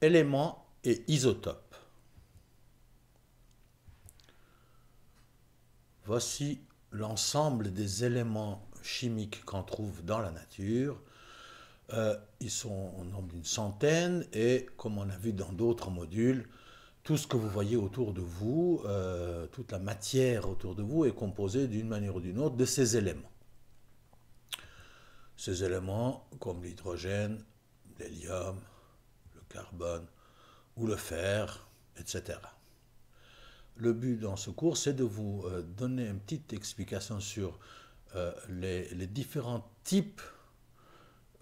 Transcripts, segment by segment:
éléments et isotopes. Voici l'ensemble des éléments chimiques qu'on trouve dans la nature. Euh, ils sont au nombre d'une centaine et comme on a vu dans d'autres modules, tout ce que vous voyez autour de vous, euh, toute la matière autour de vous est composée d'une manière ou d'une autre de ces éléments. Ces éléments comme l'hydrogène, l'hélium, carbone ou le fer, etc. Le but dans ce cours, c'est de vous euh, donner une petite explication sur euh, les, différents types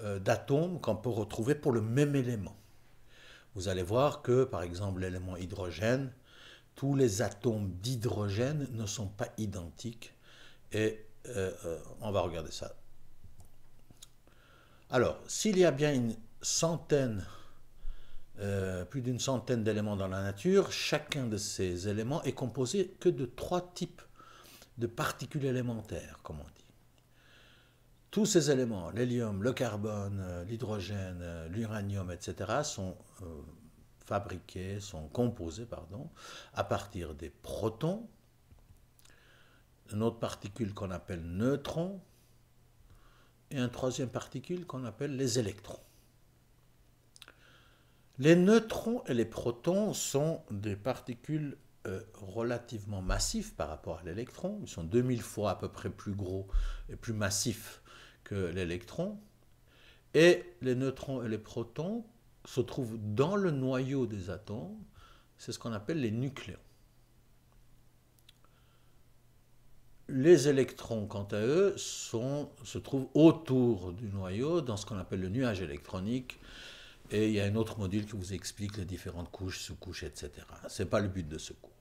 euh, d'atomes qu'on peut retrouver pour le même élément. Vous allez voir que, par exemple, l'élément hydrogène, tous les atomes d'hydrogène ne sont pas identiques. Et on va regarder ça. Alors, s'il y a bien une centaine euh, plus d'une centaine d'éléments dans la nature. Chacun de ces éléments est composé que de trois types de particules élémentaires, comme on dit. Tous ces éléments, l'hélium, le carbone, euh, l'hydrogène, euh, l'uranium, etc., sont fabriqués, sont composés pardon, à partir des protons, une autre particule qu'on appelle neutrons, et un troisième particule qu'on appelle les électrons. Les neutrons et les protons sont des particules euh, relativement massives par rapport à l'électron. Ils sont 2000 fois à peu près plus gros et plus massifs que l'électron. Et les neutrons et les protons se trouvent dans le noyau des atomes. C'est ce qu'on appelle les nucléons. Les électrons, quant à eux, se trouvent autour du noyau, dans ce qu'on appelle le nuage électronique, et il y a un autre module qui vous explique les différentes couches, sous-couches, etc. Ce n'est pas le but de ce cours.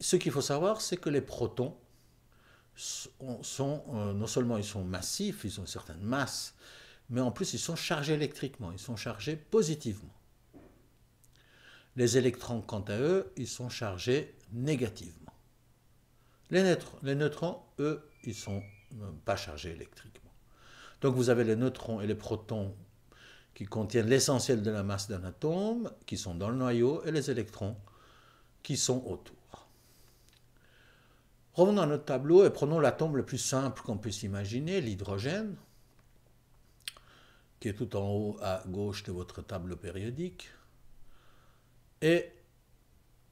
Ce qu'il faut savoir, c'est que les protons sont, euh, non seulement ils sont massifs, ils ont une certaine masse, mais en plus ils sont chargés électriquement, ils sont chargés positivement. Les électrons, quant à eux, ils sont chargés négativement. Les neutrons, les neutrons eux, ils ne sont euh, pas chargés électriquement. Donc vous avez les neutrons et les protons qui contiennent l'essentiel de la masse d'un atome, qui sont dans le noyau, et les électrons qui sont autour. Revenons à notre tableau et prenons l'atome le plus simple qu'on puisse imaginer, l'hydrogène, qui est tout en haut à gauche de votre tableau périodique. Et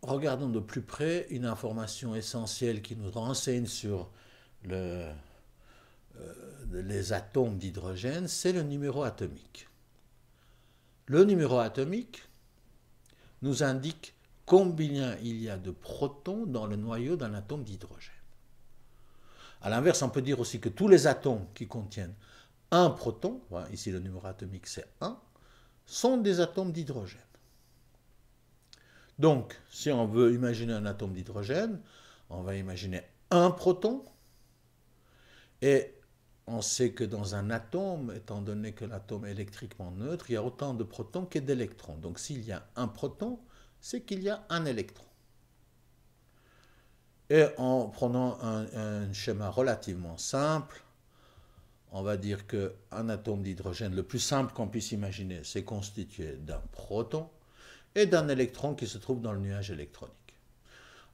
regardons de plus près une information essentielle qui nous renseigne sur le, euh, les atomes d'hydrogène, c'est le numéro atomique. Le numéro atomique nous indique combien il y a de protons dans le noyau d'un atome d'hydrogène. A l'inverse, on peut dire aussi que tous les atomes qui contiennent un proton, ici le numéro atomique c'est 1, sont des atomes d'hydrogène. Donc, si on veut imaginer un atome d'hydrogène, on va imaginer un proton, et on sait que dans un atome, étant donné que l'atome est électriquement neutre, il y a autant de protons que d'électrons. Donc s'il y a un proton, c'est qu'il y a un électron. Et en prenant un, un schéma relativement simple, on va dire qu'un atome d'hydrogène, le plus simple qu'on puisse imaginer, c'est constitué d'un proton et d'un électron qui se trouve dans le nuage électronique.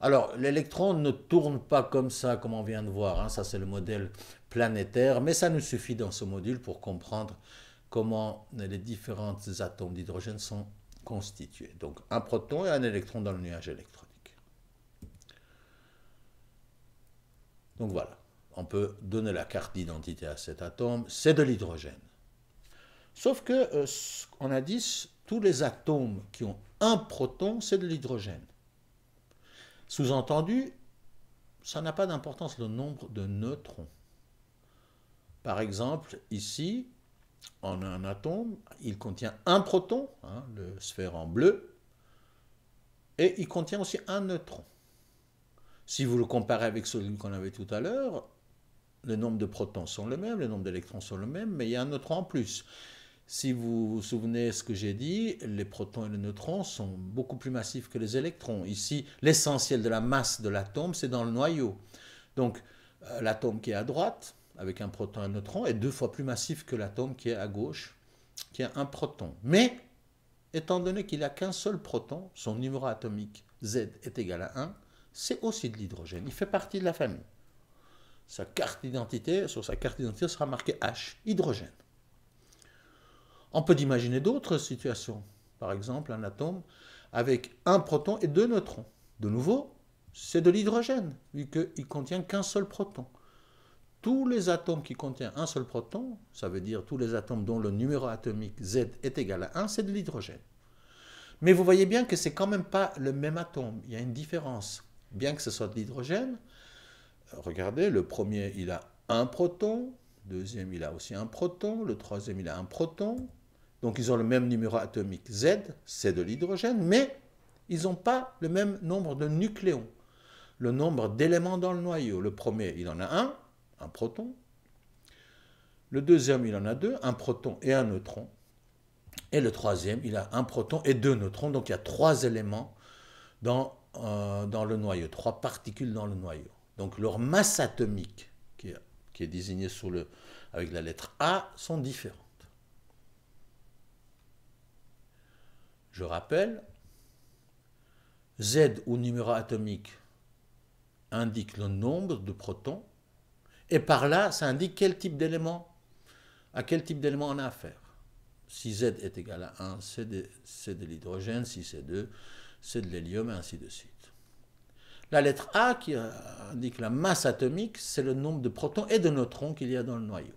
Alors, l'électron ne tourne pas comme ça, comme on vient de voir, hein. ça c'est le modèle planétaire, mais ça nous suffit dans ce module pour comprendre comment les différents atomes d'hydrogène sont constitués. Donc, un proton et un électron dans le nuage électronique. Donc voilà, on peut donner la carte d'identité à cet atome, c'est de l'hydrogène. Sauf que, euh, on a dit, tous les atomes qui ont un proton, c'est de l'hydrogène. Sous-entendu, ça n'a pas d'importance le nombre de neutrons. Par exemple, ici, en un atome, il contient un proton, hein, le sphère en bleu, et il contient aussi un neutron. Si vous le comparez avec celui qu'on avait tout à l'heure, le nombre de protons sont les mêmes, le nombre d'électrons sont les mêmes, mais il y a un neutron en plus. Si vous vous souvenez ce que j'ai dit, les protons et les neutrons sont beaucoup plus massifs que les électrons. Ici, l'essentiel de la masse de l'atome, c'est dans le noyau. Donc, euh, l'atome qui est à droite, avec un proton et un neutron, est deux fois plus massif que l'atome qui est à gauche, qui a un proton. Mais, étant donné qu'il n'a qu'un seul proton, son numéro atomique Z est égal à 1, c'est aussi de l'hydrogène. Il fait partie de la famille. Sa carte d'identité, sur sa carte d'identité sera marqué H, hydrogène. On peut imaginer d'autres situations. Par exemple, un atome avec un proton et deux neutrons. De nouveau, c'est de l'hydrogène, vu qu'il contient qu'un seul proton. Tous les atomes qui contiennent un seul proton, ça veut dire tous les atomes dont le numéro atomique Z est égal à 1, c'est de l'hydrogène. Mais vous voyez bien que c'est quand même pas le même atome, il y a une différence. Bien que ce soit de l'hydrogène, regardez, le premier il a un proton, le deuxième il a aussi un proton, le troisième il a un proton, donc ils ont le même numéro atomique Z, c'est de l'hydrogène, mais ils n'ont pas le même nombre de nucléons, le nombre d'éléments dans le noyau. Le premier, il en a un, un proton. Le deuxième, il en a deux, un proton et un neutron. Et le troisième, il a un proton et deux neutrons. Donc il y a trois éléments dans, euh, dans le noyau, trois particules dans le noyau. Donc leur masse atomique, qui est, désignée avec la lettre A, sont différents. Je rappelle, Z ou numéro atomique indique le nombre de protons, et par là, ça indique quel type d'élément, à quel type d'élément on a affaire. Si Z est égal à 1, c'est de, de l'hydrogène, si c'est 2, c'est de l'hélium, et ainsi de suite. La lettre A, qui indique la masse atomique, c'est le nombre de protons et de neutrons qu'il y a dans le noyau.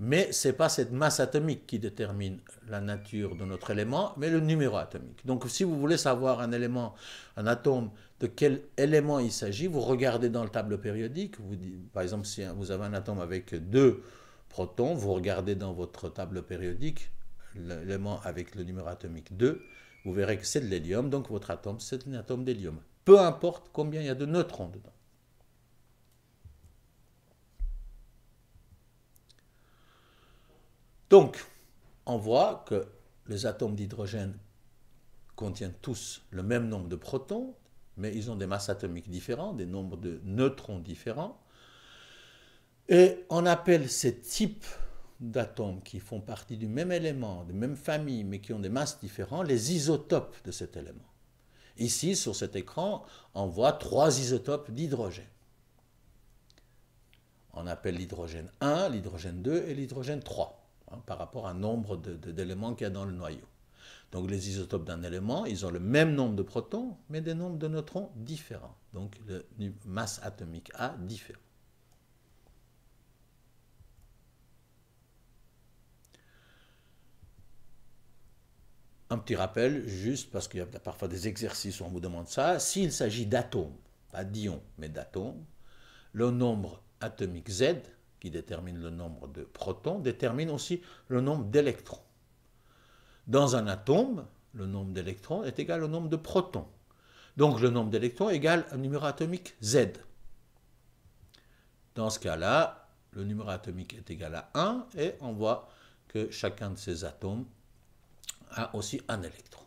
Mais ce n'est pas cette masse atomique qui détermine la nature de notre élément, mais le numéro atomique. Donc si vous voulez savoir un élément, un atome, de quel élément il s'agit, vous regardez dans le tableau périodique. Vous par exemple, si vous avez un atome avec deux protons, vous regardez dans votre tableau périodique l'élément avec le numéro atomique 2, vous verrez que c'est de l'hélium, donc votre atome, c'est un atome d'hélium. Peu importe combien il y a de neutrons dedans. Donc, on voit que les atomes d'hydrogène contiennent tous le même nombre de protons, mais ils ont des masses atomiques différentes, des nombres de neutrons différents. Et on appelle ces types d'atomes qui font partie du même élément, de même famille, mais qui ont des masses différentes, les isotopes de cet élément. Ici, sur cet écran, on voit trois isotopes d'hydrogène. On appelle l'hydrogène 1, l'hydrogène 2 et l'hydrogène 3. Hein, par rapport à nombre d'éléments qu'il y a dans le noyau. Donc les isotopes d'un élément, ils ont le même nombre de protons, mais des nombres de neutrons différents. Donc le masse atomique A différent. Un petit rappel, juste parce qu'il y a parfois des exercices où on vous demande ça, s'il s'agit d'atomes, pas d'ions, mais d'atomes, le nombre atomique Z qui détermine le nombre de protons, détermine aussi le nombre d'électrons. Dans un atome, le nombre d'électrons est égal au nombre de protons. Donc le nombre d'électrons égal un numéro atomique Z. Dans ce cas-là, le numéro atomique est égal à 1 et on voit que chacun de ces atomes a aussi un électron.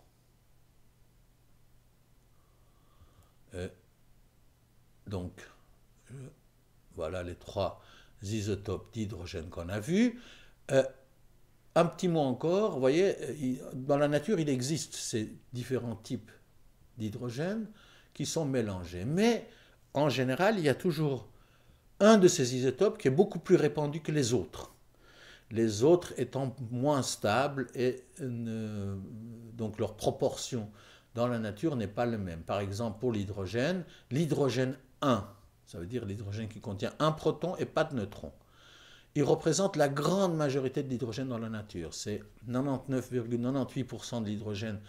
Euh, donc, euh, voilà les trois isotopes d'hydrogène qu'on a vus. Euh, un petit mot encore, vous voyez, euh, dans la nature, il existe ces différents types d'hydrogène qui sont mélangés. Mais en général, il y a toujours un de ces isotopes qui est beaucoup plus répandu que les autres. Les autres étant moins stables et donc leur proportion dans la nature n'est pas la même. Par exemple, pour l'hydrogène, l'hydrogène 1 ça veut dire l'hydrogène qui contient un proton et pas de neutrons. Il représente la grande majorité de l'hydrogène dans la nature. C'est 99,98% de l'hydrogène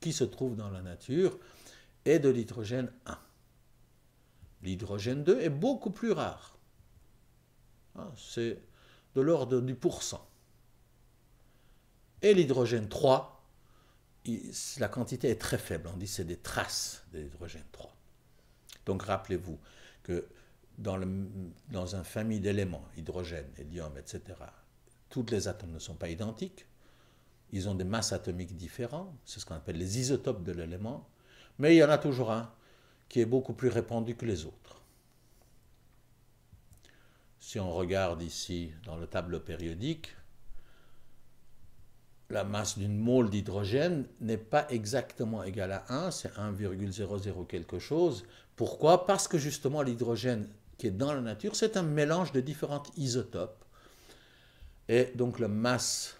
qui se trouve dans la nature et de l'hydrogène 1. L'hydrogène 2 est beaucoup plus rare. Ah, c'est de l'ordre du pourcent. Et l'hydrogène 3, la quantité est très faible. On dit que c'est des traces de l'hydrogène 3. Donc rappelez-vous, que dans, une famille d'éléments, hydrogène, hélium, etc., toutes les atomes ne sont pas identiques, ils ont des masses atomiques différentes, c'est ce qu'on appelle les isotopes de l'élément, mais il y en a toujours un qui est beaucoup plus répandu que les autres. Si on regarde ici dans le tableau périodique, la masse d'une mole d'hydrogène n'est pas exactement égale à 1, c'est 1,00 quelque chose. Pourquoi Parce que justement l'hydrogène qui est dans la nature, c'est un mélange de différents isotopes. Et donc la masse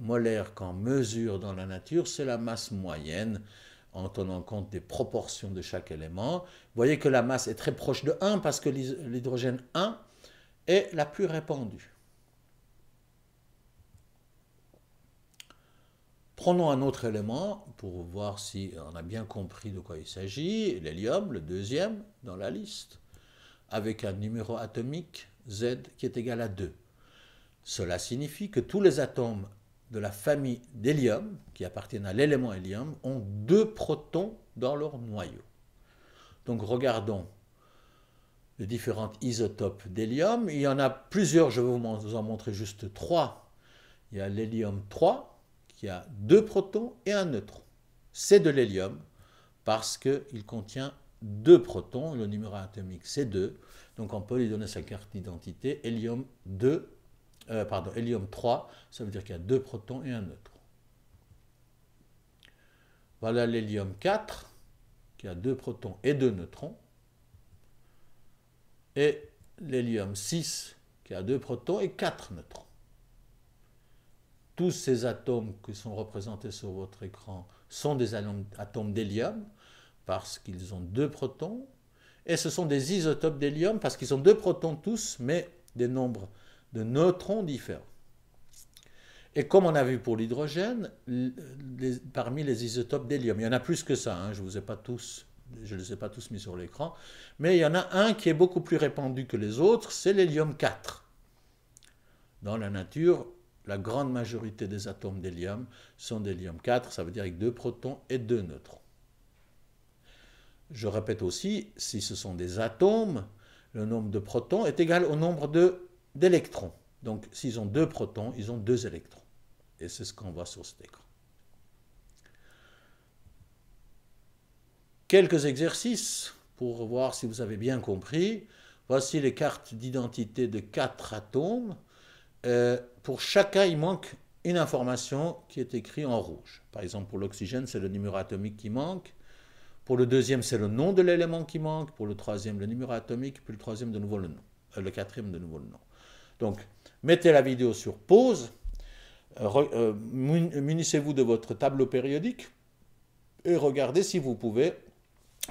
molaire qu'on mesure dans la nature, c'est la masse moyenne en tenant compte des proportions de chaque élément. Vous voyez que la masse est très proche de 1 parce que l'hydrogène 1 est la plus répandue. Prenons un autre élément pour voir si on a bien compris de quoi il s'agit, l'hélium, le deuxième dans la liste, avec un numéro atomique Z qui est égal à 2. Cela signifie que tous les atomes de la famille d'hélium, qui appartiennent à l'élément hélium, ont deux protons dans leur noyau. Donc regardons les différents isotopes d'hélium. Il y en a plusieurs, je vais vous en montrer juste trois. Il y a l'hélium 3, il y a deux protons et un neutron. C'est de l'hélium parce qu'il contient deux protons, le numéro atomique c'est 2, donc on peut lui donner sa carte d'identité, hélium 2, euh, pardon, hélium 3, ça veut dire qu'il y a deux protons et un neutron. Voilà l'hélium 4, qui a deux protons et deux neutrons. Et l'hélium 6, qui a deux protons et quatre neutrons tous ces atomes qui sont représentés sur votre écran sont des atomes d'hélium parce qu'ils ont deux protons, et ce sont des isotopes d'hélium parce qu'ils ont deux protons tous, mais des nombres de neutrons différents. Et comme on a vu pour l'hydrogène, parmi les isotopes d'hélium, il y en a plus que ça, hein, je ne je les ai pas tous mis sur l'écran, mais il y en a un qui est beaucoup plus répandu que les autres, c'est l'hélium 4. Dans la nature, la grande majorité des atomes d'hélium sont d'hélium 4, ça veut dire avec deux protons et deux neutrons. Je répète aussi, si ce sont des atomes, le nombre de protons est égal au nombre d'électrons. Donc s'ils ont deux protons, ils ont deux électrons. Et c'est ce qu'on voit sur cet écran. Quelques exercices pour voir si vous avez bien compris. Voici les cartes d'identité de quatre atomes. Euh, pour chacun, il manque une information qui est écrite en rouge. Par exemple, pour l'oxygène, c'est le numéro atomique qui manque. Pour le deuxième, c'est le nom de l'élément qui manque. Pour le troisième, le numéro atomique. Puis le troisième, de nouveau le nom. Euh, le quatrième, de nouveau le nom. Donc, mettez la vidéo sur pause. Euh, munissez-vous de votre tableau périodique et regardez si vous pouvez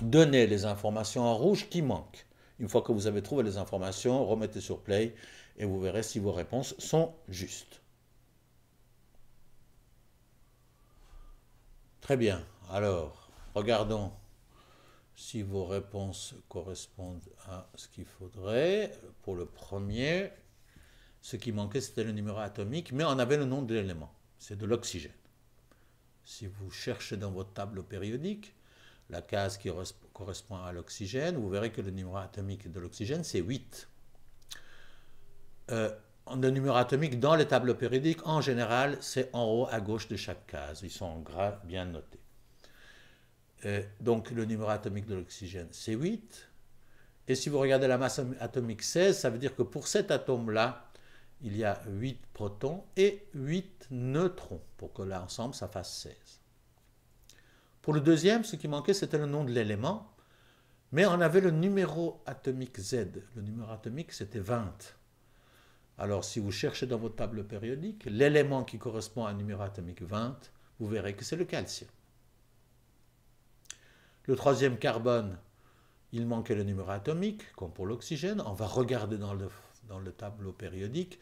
donner les informations en rouge qui manquent. Une fois que vous avez trouvé les informations, remettez sur play et vous verrez si vos réponses sont justes. Très bien. Alors, regardons si vos réponses correspondent à ce qu'il faudrait. Pour le premier, ce qui manquait, c'était le numéro atomique, mais on avait le nom de l'élément. C'est de l'oxygène. Si vous cherchez dans votre table périodique, la case qui correspond correspond à l'oxygène, vous verrez que le numéro atomique de l'oxygène, c'est 8. Euh, le numéro atomique dans les tables périodiques, en général, c'est en haut à gauche de chaque case. Ils sont en gras bien notés. Euh, donc le numéro atomique de l'oxygène, c'est 8. Et si vous regardez la masse atomique 16, ça veut dire que pour cet atome-là, il y a 8 protons et 8 neutrons pour que l'ensemble, ça fasse 16. Pour le deuxième, ce qui manquait, c'était le nom de l'élément, mais on avait le numéro atomique Z. Le numéro atomique, c'était 20. Alors, si vous cherchez dans votre table périodique l'élément qui correspond à un numéro atomique 20, vous verrez que c'est le calcium. Le troisième carbone, il manquait le numéro atomique, comme pour l'oxygène. On va regarder dans le, dans le tableau périodique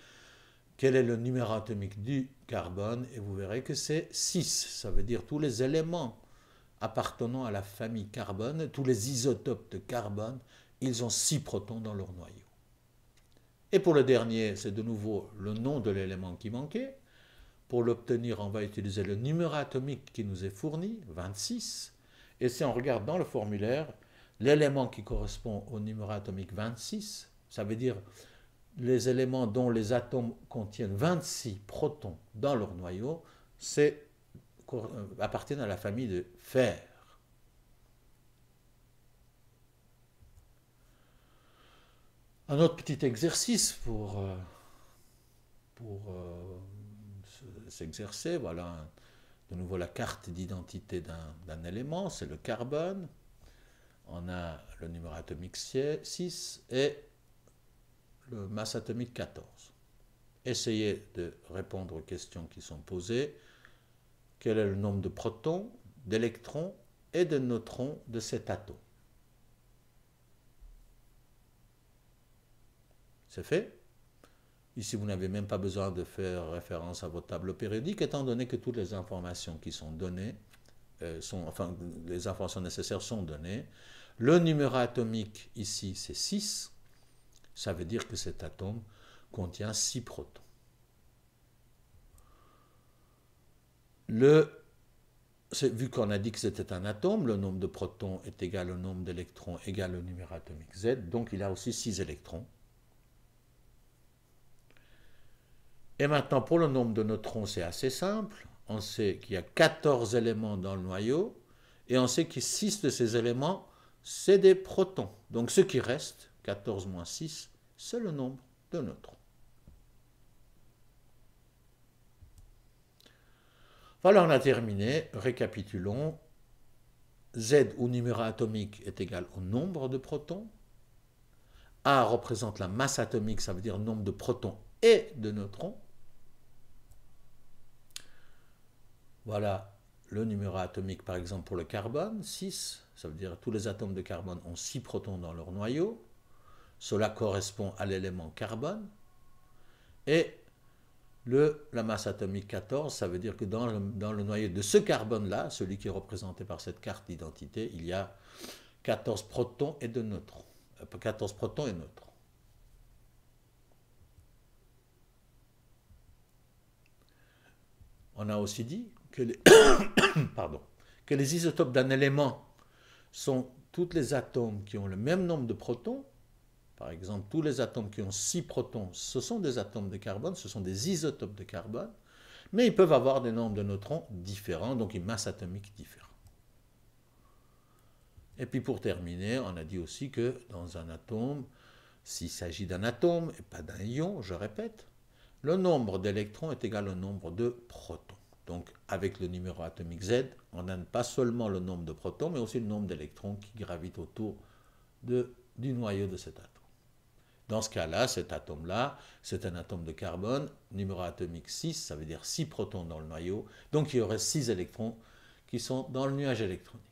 quel est le numéro atomique du carbone, et vous verrez que c'est 6. Ça veut dire tous les éléments appartenant à la famille carbone, tous les isotopes de carbone, ils ont six protons dans leur noyau. Et pour le dernier, c'est de nouveau le nom de l'élément qui manquait. Pour l'obtenir, on va utiliser le numéro atomique qui nous est fourni, 26. Et si on regarde dans le formulaire, l'élément qui correspond au numéro atomique 26, ça veut dire les éléments dont les atomes contiennent 26 protons dans leur noyau, c'est euh, appartiennent à la famille de fer. Un autre petit exercice pour, euh, euh, s'exercer, voilà de nouveau la carte d'identité d'un élément, c'est le carbone. On a le numéro atomique 6 et le masse atomique 14. Essayez de répondre aux questions qui sont posées quel est le nombre de protons, d'électrons et de neutrons de cet atome. C'est fait. Ici, vous n'avez même pas besoin de faire référence à votre tableau périodique, étant donné que toutes les informations qui sont données, euh, sont, enfin, les informations nécessaires sont données. Le numéro atomique ici, c'est 6. Ça veut dire que cet atome contient 6 protons. vu qu'on a dit que c'était un atome, le nombre de protons est égal au nombre d'électrons égal au numéro atomique Z, donc il a aussi 6 électrons. Et maintenant, pour le nombre de neutrons, c'est assez simple. On sait qu'il y a 14 éléments dans le noyau, et on sait que 6 de ces éléments, c'est des protons. Donc ce qui reste, 14 moins 6, c'est le nombre de neutrons. Voilà, on a terminé. Récapitulons. Z ou numéro atomique est égal au nombre de protons. A représente la masse atomique, ça veut dire nombre de protons et de neutrons. Voilà le numéro atomique, par exemple, pour le carbone, 6. Ça veut dire que tous les atomes de carbone ont 6 protons dans leur noyau. Cela correspond à l'élément carbone. Et la masse atomique 14, ça veut dire que dans le, noyau de ce carbone-là, celui qui est représenté par cette carte d'identité, il y a 14 protons et de neutrons. 14 euh, protons et neutrons. On a aussi dit que que les isotopes d'un élément sont tous les atomes qui ont le même nombre de protons par exemple, tous les atomes qui ont 6 protons, ce sont des atomes de carbone, ce sont des isotopes de carbone, mais ils peuvent avoir des nombres de neutrons différents, donc une masse atomique différente. Et puis pour terminer, on a dit aussi que dans un atome, s'il s'agit d'un atome et pas d'un ion, je répète, le nombre d'électrons est égal au nombre de protons. Donc avec le numéro atomique Z, on n'a pas seulement le nombre de protons, mais aussi le nombre d'électrons qui gravitent autour du noyau de cet atome. Dans ce cas-là, cet atome-là, c'est un atome de carbone, numéro atomique 6, ça veut dire 6 protons dans le noyau, donc il y aurait 6 électrons qui sont dans le nuage électronique.